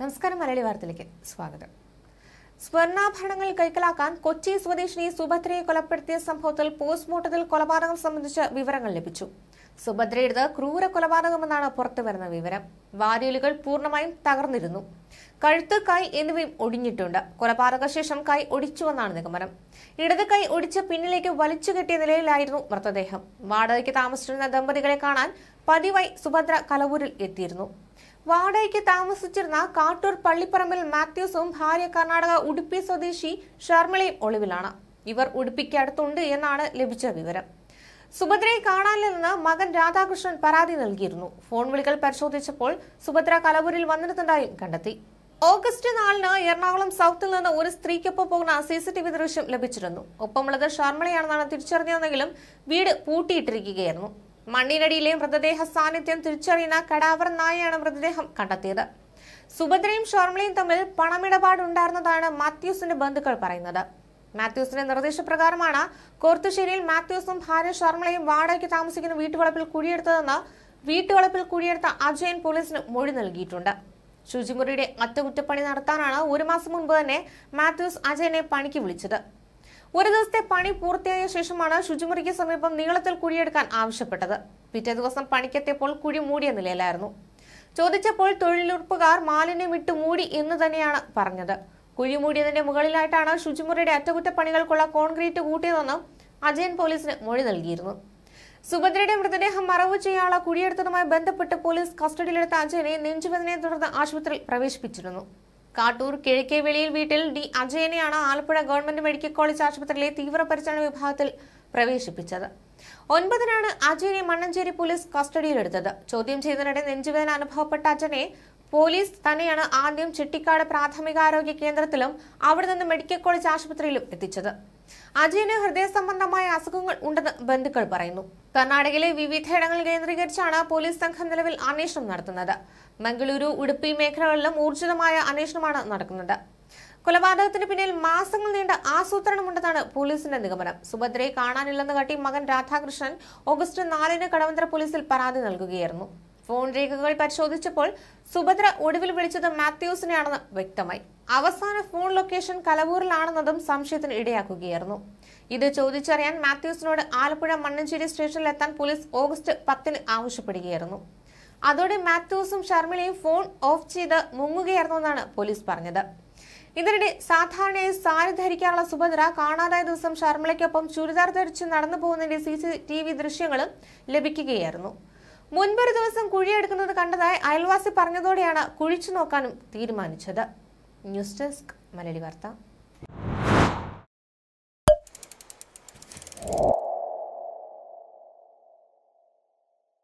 നമസ്കാരം മലയാളി വാർത്തയിലേക്ക് സ്വാഗതം സ്വർണ്ണാഭരണങ്ങൾ കൈക്കലാക്കാൻ കൊച്ചി സ്വദേശിനി സുഭദ്രയെ കൊലപ്പെടുത്തിയ സംഭവത്തിൽ പോസ്റ്റ്മോർട്ടത്തിൽ കൊലപാതകം സംബന്ധിച്ച വിവരങ്ങൾ ലഭിച്ചു സുഭദ്രയുടേത് ക്രൂര കൊലപാതകമെന്നാണ് പുറത്തുവരുന്ന വിവരം വാരിയലുകൾ പൂർണ്ണമായും തകർന്നിരുന്നു കഴുത്ത് കൈ എന്നിവയും ഒടിഞ്ഞിട്ടുണ്ട് കൊലപാതക ശേഷം കൈ ഒടിച്ചുവെന്നാണ് നിഗമനം ഇടത് കൈ ഒടിച്ച് പിന്നിലേക്ക് വലിച്ചു കെട്ടിയ നിലയിലായിരുന്നു മൃതദേഹം വാടകയ്ക്ക് താമസിച്ചിരുന്ന ദമ്പതികളെ കാണാൻ പതിവായി സുഭദ്ര കലവൂരിൽ എത്തിയിരുന്നു വാടകയ്ക്ക് താമസിച്ചിരുന്ന കാട്ടൂർ പള്ളിപ്പറമ്പിൽ മാത്യൂസും ഭാര്യ കർണാടക ഉടുപ്പി സ്വദേശി ഷർമിളയും ഒളിവിലാണ് ഇവർ ഉടുപ്പിക്കടുത്തുണ്ട് എന്നാണ് ലഭിച്ച വിവരം സുഭദ്രയെ കാണാനില്ലെന്ന് മകൻ രാധാകൃഷ്ണൻ പരാതി നൽകിയിരുന്നു ഫോൺ വിളികൾ പരിശോധിച്ചപ്പോൾ സുഭദ്ര കലവൂരിൽ വന്നിരുന്നതായും കണ്ടെത്തി ഓഗസ്റ്റ് നാലിന് എറണാകുളം സൗത്തിൽ നിന്ന് ഒരു സ്ത്രീക്കൊപ്പം പോകുന്ന സി സി ടി വി ദൃശ്യം ലഭിച്ചിരുന്നു ഒപ്പമുള്ളത് ഷർമളയാണെന്നാണ് തിരിച്ചറിഞ്ഞതെങ്കിലും വീട് പൂട്ടിയിട്ടിരിക്കുകയായിരുന്നു മണ്ണിനടിയിലെ മൃതദേഹ സാന്നിധ്യം തിരിച്ചറിയുന്ന കടാവർ നായയാണ് മൃതദേഹം കണ്ടെത്തിയത് സുഭദ്രയും ഷോർമളയും തമ്മിൽ പണമിടപാടുണ്ടായിരുന്നതാണ് മാത്യൂസിന്റെ ബന്ധുക്കൾ പറയുന്നത് മാത്യൂസിന്റെ നിർദ്ദേശപ്രകാരമാണ് കോർത്തുശ്ശേരിയിൽ മാത്യൂസും ഭാര്യ ഷർമ്മളയും വാടകയ്ക്ക് താമസിക്കുന്ന വീട്ടുവളപ്പിൽ കുഴിയെടുത്തതെന്ന് വീട്ടുവളപ്പിൽ കുഴിയെടുത്ത അജയൻ പോലീസിന് മൊഴി നൽകിയിട്ടുണ്ട് ശുചിമുറിയുടെ അറ്റകുറ്റപ്പണി നടത്താനാണ് ഒരു മാസം മുൻപ് തന്നെ മാത്യൂസ് അജയനെ പണിക്ക് വിളിച്ചത് ഒരു ദിവസത്തെ പണി പൂർത്തിയായ ശേഷമാണ് ശുചിമുറിക്ക് സമീപം നീളത്തിൽ കുഴിയെടുക്കാൻ ആവശ്യപ്പെട്ടത് പിറ്റേ ദിവസം പണിക്കെത്തിയപ്പോൾ കുഴി മൂടിയ നിലയിലായിരുന്നു ചോദിച്ചപ്പോൾ തൊഴിലുറപ്പുകാർ മാലിന്യം ഇട്ട് മൂടി എന്ന് തന്നെയാണ് പറഞ്ഞത് കുഴി മൂടിയതിന്റെ മുകളിലായിട്ടാണ് ശുചിമുറിയുടെ അറ്റകുറ്റപ്പണികൾക്കുള്ള കോൺക്രീറ്റ് കൂട്ടിയതെന്ന് അജയൻ പോലീസിന് മൊഴി നൽകിയിരുന്നു സുഭദ്രയുടെ മൃതദേഹം മറവ് ചെയ്യാനുള്ള കുഴിയെടുത്തതുമായി ബന്ധപ്പെട്ട് പോലീസ് കസ്റ്റഡിയിലെടുത്ത അജയനെ നെഞ്ചുവേദനയെ തുടർന്ന് ആശുപത്രിയിൽ പ്രവേശിപ്പിച്ചിരുന്നു കാട്ടൂർ വെളിയിൽ വീട്ടിൽ ഡി അജയനെയാണ് ആലപ്പുഴ ഗവൺമെന്റ് മെഡിക്കൽ കോളേജ് ആശുപത്രിയിലെ തീവ്രപരിചരണ വിഭാഗത്തിൽ പ്രവേശിപ്പിച്ചത് ഒൻപതിനാണ് അജയനെ മണ്ണഞ്ചേരി പോലീസ് കസ്റ്റഡിയിലെടുത്തത് ചോദ്യം ചെയ്തതിനിടെ നെഞ്ചുവേദന അനുഭവപ്പെട്ട അജനെ പോലീസ് തന്നെയാണ് ആദ്യം ചിട്ടിക്കാട് പ്രാഥമികാരോഗ്യ കേന്ദ്രത്തിലും അവിടെ നിന്ന് മെഡിക്കൽ കോളേജ് ആശുപത്രിയിലും എത്തിച്ചത് അജയന് ഹൃദയ സംബന്ധമായ അസുഖങ്ങൾ ഉണ്ടെന്ന് ബന്ധുക്കൾ പറയുന്നു കർണാടകയിലെ വിവിധയിടങ്ങൾ കേന്ദ്രീകരിച്ചാണ് പോലീസ് സംഘം നിലവിൽ അന്വേഷണം നടത്തുന്നത് മംഗളൂരു ഉടുപ്പി മേഖലകളിലും ഊർജിതമായ അന്വേഷണമാണ് നടക്കുന്നത് കൊലപാതകത്തിന് പിന്നിൽ മാസങ്ങൾ നീണ്ട ആസൂത്രണമുണ്ടെന്നാണ് പോലീസിന്റെ നിഗമനം സുഭദ്രയെ കാണാനില്ലെന്ന് കാട്ടി മകൻ രാധാകൃഷ്ണൻ ഓഗസ്റ്റ് നാലിന് കടവന്തര പോലീസിൽ പരാതി നൽകുകയായിരുന്നു ഫോൺ രേഖകൾ പരിശോധിച്ചപ്പോൾ സുഭദ്ര ഒടുവിൽ വിളിച്ചത് മാത്യൂസിനെയാണെന്ന് വ്യക്തമായി അവസാന ഫോൺ ലൊക്കേഷൻ കലവൂരിലാണെന്നതും സംശയത്തിന് ഇടയാക്കുകയായിരുന്നു ഇത് ചോദിച്ചറിയാൻ മാത്യൂസിനോട് ആലപ്പുഴ മണ്ണഞ്ചേരി സ്റ്റേഷനിലെത്താൻ പോലീസ് ഓഗസ്റ്റ് പത്തിന് ആവശ്യപ്പെടുകയായിരുന്നു അതോടെ മാത്യൂസും ഷർമിളയും ഫോൺ ഓഫ് ചെയ്ത് മുങ്ങുകയായിരുന്നു എന്നാണ് പോലീസ് പറഞ്ഞത് ഇതിനിടെ സാധാരണയായി സാരി ധരിക്കാനുള്ള സുഭദ്ര കാണാതായ ദിവസം ഷർമിളയ്ക്കൊപ്പം ചുരിദാർ ധരിച്ച് നടന്നു പോകുന്നതിന്റെ സി സി ടി വി ദൃശ്യങ്ങളും ലഭിക്കുകയായിരുന്നു മുൻപൊരു ദിവസം കുഴിയെടുക്കുന്നത് കണ്ടതായി അയൽവാസി പറഞ്ഞതോടെയാണ് കുഴിച്ചു നോക്കാനും തീരുമാനിച്ചത് ന്യൂസ് ഡെസ്ക് മലയാളി വാർത്ത